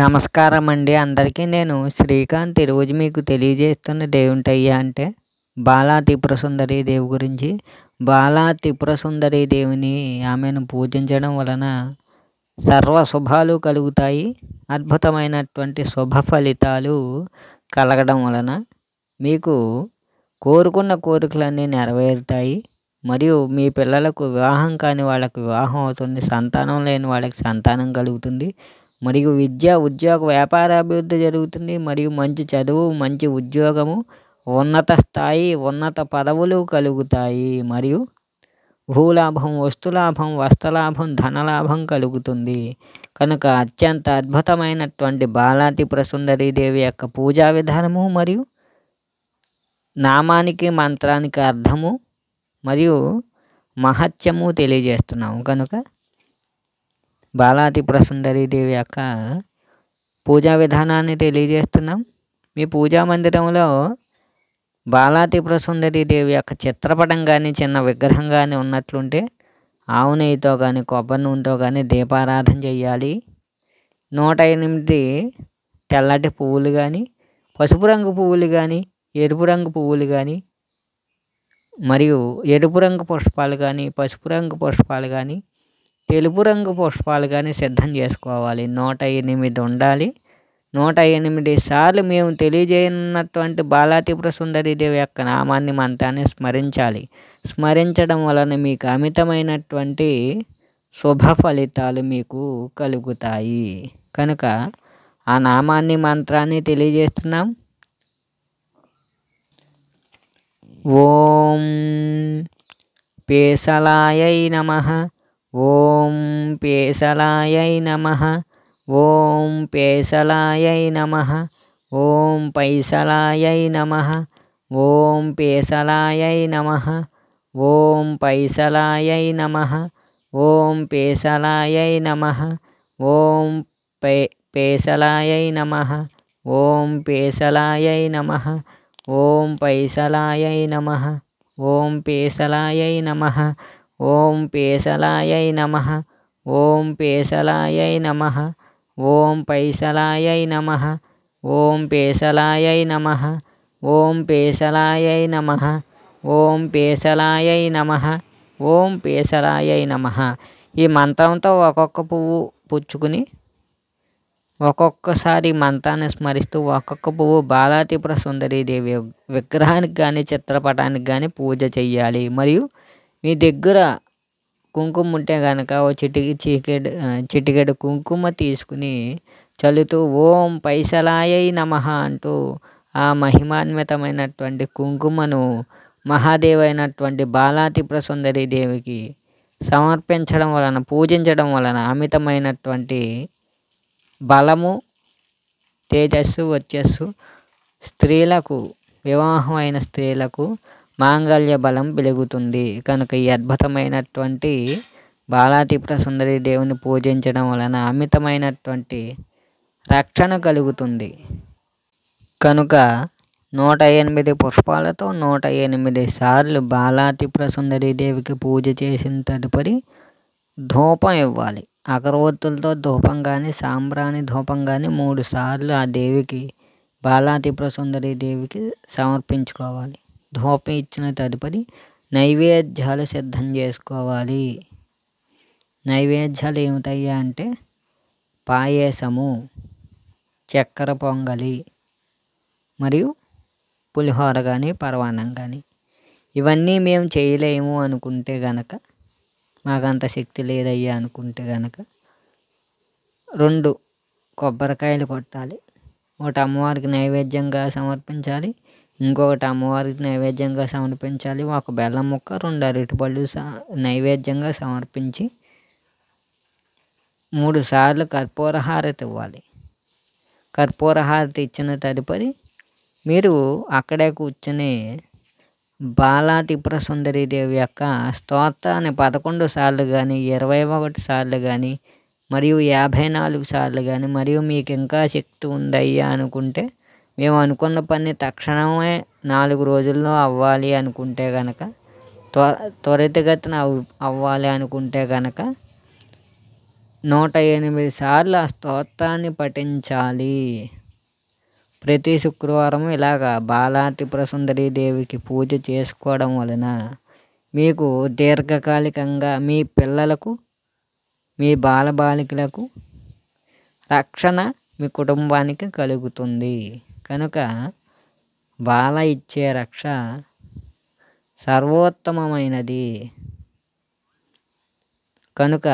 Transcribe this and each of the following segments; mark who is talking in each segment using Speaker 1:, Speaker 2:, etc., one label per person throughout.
Speaker 1: నమస్కారం అండి అందరికీ నేను శ్రీకాంత్ ఈరోజు మీకు తెలియజేస్తున్న ఏమిటయ్యా అంటే బాలా త్రిపుర సుందరి దేవి గురించి బాలా త్రిపుర సుందరి దేవిని ఆమెను పూజించడం వలన సర్వ శుభాలు కలుగుతాయి అద్భుతమైనటువంటి శుభ ఫలితాలు కలగడం వలన మీకు కోరుకున్న కోరికలన్నీ నెరవేరుతాయి మరియు మీ పిల్లలకు వివాహం కాని వాళ్ళకు వివాహం అవుతుంది సంతానం లేని వాళ్ళకి సంతానం కలుగుతుంది మరియు విద్య ఉద్యోగ వ్యాపార అభివృద్ధి జరుగుతుంది మరియు మంచి చదువు మంచి ఉద్యోగము ఉన్నత స్థాయి ఉన్నత పదవులు కలుగుతాయి మరియు భూలాభం వస్తులాభం వస్త్రలాభం ధనలాభం కలుగుతుంది కనుక అత్యంత అద్భుతమైనటువంటి బాలాతి దేవి యొక్క పూజా విధానము మరియు నామానికి మంత్రానికి అర్థము మరియు మహత్యము తెలియజేస్తున్నాము కనుక దేవి యొక్క పూజా విధానాన్ని తెలియజేస్తున్నాం మీ పూజా మందిరంలో దేవి యొక్క చిత్రపటం కానీ చిన్న విగ్రహం కానీ ఉన్నట్లుంటే ఆవు నెయ్యితో కానీ కొబ్బరి నూనెతో కానీ దీపారాధన చేయాలి నూట ఎనిమిది తెల్లటి పువ్వులు కానీ పసుపు రంగు పువ్వులు కానీ ఎరుపు రంగు పువ్వులు కానీ మరియు ఎరుపు రంగు పుష్పాలు కానీ పసుపు రంగు పుష్పాలు కానీ తెలుపు రంగు పుష్పాలు కానీ సిద్ధం చేసుకోవాలి నూట ఎనిమిది ఉండాలి నూట ఎనిమిది సార్లు మేము తెలియజేయనున్నటువంటి బాలాతిపుర సుందరీదేవి యొక్క నామాన్ని మంత్రాన్ని స్మరించాలి స్మరించడం వలన మీకు అమితమైనటువంటి శుభ ఫలితాలు మీకు కలుగుతాయి కనుక ఆ నామాన్ని మంత్రాన్ని తెలియజేస్తున్నాం ఓం పేసలాయ నమ ॐ पेसलायै नमः ॐ पेसलायै नमः ॐ पैसलायै नमः ॐ पेसलायै नमः ॐ पैसलायै नमः ॐ पेसलायै नमः ॐ पे नमः ॐ पेसलायै नमः ॐ पैसलायै नमः ॐ पेसलायै नमः ఓం పేసలాయై నమ ఓం పేసలాయై నమ ఓం పైసలాయై నమ ఓం పేసలాయై నమ ఓం పేసలాయై నమ ఓం పేసలాయై నమ ఓం పేసలాయై నమ ఈ మంత్రంతో ఒక్కొక్క పువ్వు పుచ్చుకుని ఒక్కొక్కసారి మంత్రాన్ని స్మరిస్తూ ఒక్కొక్క పువ్వు బాలాతిపుర సుందరీదేవి విగ్రహానికి కానీ చిత్రపటానికి కానీ పూజ చేయాలి మరియు మీ దగ్గర కుంకుమ ఉంటే కనుక ఓ చిటికి చీకెడు చిటికెడు కుంకుమ తీసుకుని చల్లుతూ ఓం పైసలాయై నమ అంటూ ఆ మహిమాన్వితమైనటువంటి కుంకుమను మహాదేవైనటువంటి బాలాతిప్ర సుందరి దేవికి సమర్పించడం వలన పూజించడం వలన అమితమైనటువంటి బలము తేజస్సు వచ్చస్సు స్త్రీలకు వివాహమైన స్త్రీలకు మాంగళ్య బలం పెరుగుతుంది కనుక ఈ అద్భుతమైనటువంటి బాలాతిప్ర సుందరి దేవుని పూజించడం వలన అమితమైనటువంటి రక్షణ కలుగుతుంది కనుక నూట ఎనిమిది పుష్పాలతో నూట ఎనిమిది సార్లు బాలాతిప్ర సుందరి దేవికి పూజ చేసిన తదుపరి ధూపం ఇవ్వాలి అగరవత్తులతో ధూపం కానీ సాంబ్రాణి ధూపం కానీ మూడు సార్లు ఆ దేవికి బాలాతిప్ర సుందరి దేవికి సమర్పించుకోవాలి ధూపం ఇచ్చిన తదుపరి నైవేద్యాలు సిద్ధం చేసుకోవాలి నైవేద్యాలు ఏమిటయ్యా అంటే పాయసము చక్కెర పొంగలి మరియు పులిహోర కానీ పరవాన్నం కానీ ఇవన్నీ మేము చేయలేము అనుకుంటే గనక మాకంత శక్తి లేదయ్యా అనుకుంటే గనక రెండు కొబ్బరికాయలు కొట్టాలి ఒకటి అమ్మవారికి నైవేద్యంగా సమర్పించాలి ఇంకొకటి అమ్మవారికి నైవేద్యంగా సమర్పించాలి ఒక బెల్లం ముక్క రెండు అరటిపళ్ళు నైవేద్యంగా సమర్పించి మూడు సార్లు కర్పూర హారతి ఇవ్వాలి కర్పూర హారతి ఇచ్చిన తదుపరి మీరు అక్కడే కూర్చొని బాలా టిప్ర దేవి యొక్క స్తోత్రాన్ని పదకొండు సార్లు కానీ ఇరవై ఒకటి సార్లు కానీ మరియు యాభై నాలుగు సార్లు కానీ మరియు మీకు ఇంకా శక్తి ఉందయ్యా అనుకుంటే మేము అనుకున్న పని తక్షణమే నాలుగు రోజుల్లో అవ్వాలి అనుకుంటే కనుక త్వ త్వరితగతిన అవ్వాలి అనుకుంటే కనుక నూట ఎనిమిది సార్లు ఆ స్తోత్రాన్ని పఠించాలి ప్రతి శుక్రవారం ఇలాగ ప్రసుందరి దేవికి పూజ చేసుకోవడం వలన మీకు దీర్ఘకాలికంగా మీ పిల్లలకు మీ బాలబాలికలకు రక్షణ మీ కుటుంబానికి కలుగుతుంది కనుక బాల ఇచ్చే రక్ష సర్వోత్తమమైనది కనుక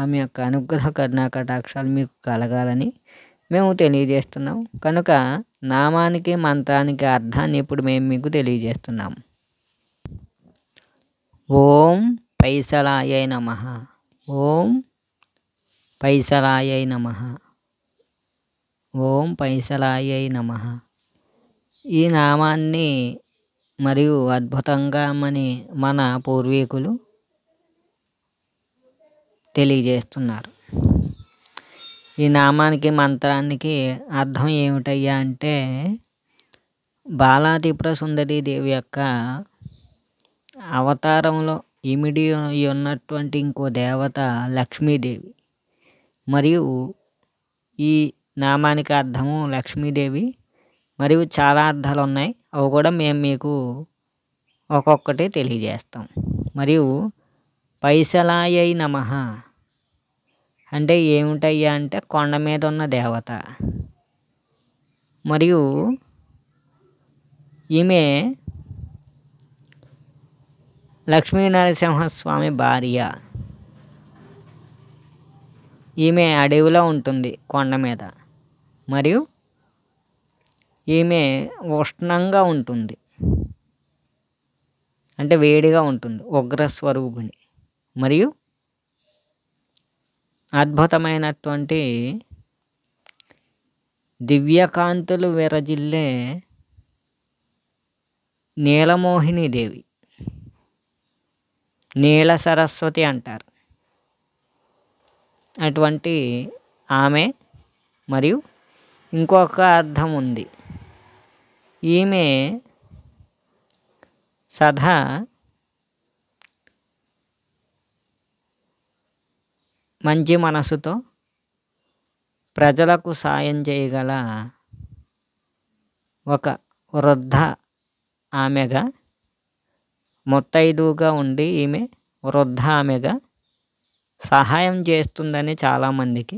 Speaker 1: ఆమె యొక్క అనుగ్రహ కరుణా కటాక్షాలు మీకు కలగాలని మేము తెలియజేస్తున్నాం కనుక నామానికి మంత్రానికి అర్థాన్ని ఇప్పుడు మేము మీకు తెలియజేస్తున్నాం ఓం పైసలాయ నమ ఓం పైసలాయ నమ ఓం పైసలాయ నమ ఈ నామాన్ని మరియు అద్భుతంగా మని మన పూర్వీకులు తెలియజేస్తున్నారు ఈ నామానికి మంత్రానికి అర్థం ఏమిటయ్యా అంటే బాలాతిప్ర సుందరి దేవి యొక్క అవతారంలో ఇమిడి ఉన్నటువంటి ఇంకో దేవత లక్ష్మీదేవి మరియు ఈ నామానికి అర్థము లక్ష్మీదేవి మరియు చాలా అర్థాలు ఉన్నాయి అవి కూడా మేము మీకు ఒక్కొక్కటి తెలియజేస్తాం మరియు పైసలాయై నమ అంటే ఏమిటయ్యా అంటే కొండ మీద ఉన్న దేవత మరియు ఈమె లక్ష్మీ భార్య ఈమె అడవిలో ఉంటుంది కొండ మీద మరియు ఈమె ఉష్ణంగా ఉంటుంది అంటే వేడిగా ఉంటుంది ఉగ్రస్వరూపిణి మరియు అద్భుతమైనటువంటి దివ్యకాంతులు విరజిల్లే నీలమోహిని దేవి నీల సరస్వతి అంటారు అటువంటి ఆమె మరియు ఇంకొక అర్థం ఉంది ఈమె సదా మంచి మనసుతో ప్రజలకు సాయం చేయగల ఒక వృద్ధ ఆమెగా ముత్తైదువుగా ఉండి ఈమె వృద్ధ ఆమెగా సహాయం చేస్తుందని చాలామందికి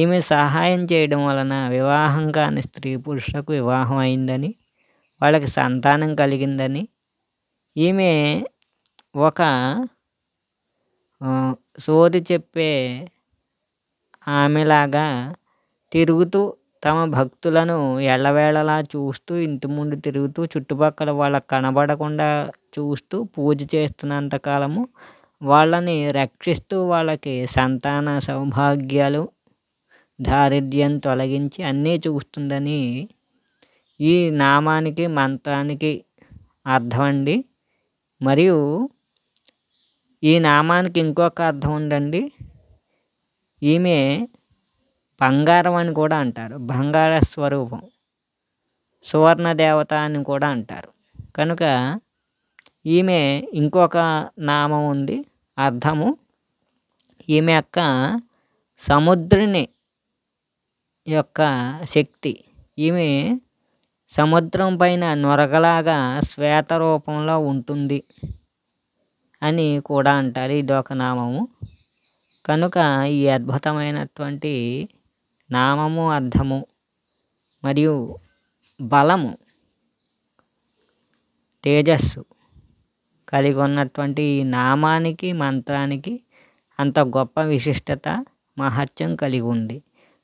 Speaker 1: ఈమె సహాయం చేయడం వలన వివాహం కాని స్త్రీ పురుషులకు వివాహం అయిందని వాళ్ళకి సంతానం కలిగిందని ఈమె ఒక సోది చెప్పే ఆమెలాగా తిరుగుతూ తమ భక్తులను ఎల్లవేళలా చూస్తూ ఇంటి ముందు తిరుగుతూ చుట్టుపక్కల వాళ్ళకు కనబడకుండా చూస్తూ పూజ చేస్తున్నంతకాలము వాళ్ళని రక్షిస్తూ వాళ్ళకి సంతాన సౌభాగ్యాలు దారిద్ర్యం తొలగించి అన్నీ చూస్తుందని ఈ నామానికి మంత్రానికి అర్థం అండి మరియు ఈ నామానికి ఇంకొక అర్థం ఉందండి ఈమె బంగారం అని కూడా అంటారు బంగార స్వరూపం సువర్ణ దేవత అని కూడా అంటారు కనుక ఈమె ఇంకొక నామం ఉంది అర్థము ఈమె యొక్క సముద్రుని యొక్క శక్తి ఈమె సముద్రం పైన నొరగలాగా శ్వేత రూపంలో ఉంటుంది అని కూడా అంటారు ఇది ఒక నామము కనుక ఈ అద్భుతమైనటువంటి నామము అర్థము మరియు బలము తేజస్సు కలిగి ఉన్నటువంటి ఈ నామానికి మంత్రానికి అంత గొప్ప విశిష్టత మహత్యం కలిగి ఉంది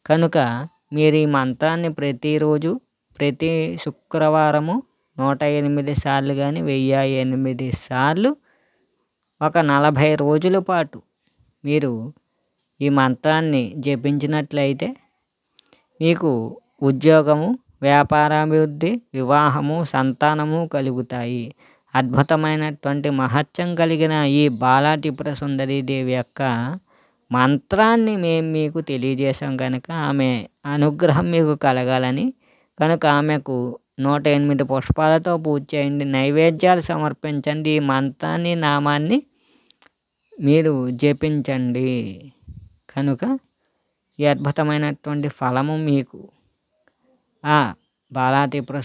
Speaker 1: కనుక మీరు ఈ మంత్రాన్ని ప్రతిరోజు ప్రతి శుక్రవారము నూట ఎనిమిది సార్లు కానీ వెయ్యి ఎనిమిది సార్లు ఒక నలభై రోజుల పాటు మీరు ఈ మంత్రాన్ని జపించినట్లయితే మీకు ఉద్యోగము వ్యాపారాభివృద్ధి వివాహము సంతానము కలుగుతాయి అద్భుతమైనటువంటి మహత్యం కలిగిన ఈ బాలాటిపుర దేవి యొక్క మంత్రాన్ని మేము మీకు తెలియజేశాం కనుక ఆమె అనుగ్రహం మీకు కలగాలని కనుక ఆమెకు నూట ఎనిమిది పుష్పాలతో పూజ చేయండి నైవేద్యాలు సమర్పించండి ఈ మంత్రాన్ని నామాన్ని మీరు జపించండి కనుక ఈ అద్భుతమైనటువంటి ఫలము మీకు ఆ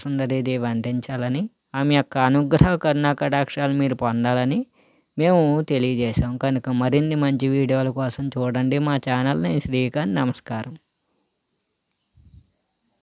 Speaker 1: సుందరీ దేవి అందించాలని ఆమె యొక్క అనుగ్రహ కరుణా కటాక్షాలు మీరు పొందాలని మేము తెలియజేశాం కనుక మరిన్ని మంచి వీడియోల కోసం చూడండి మా ఛానల్ని శ్రీకాంత్ నమస్కారం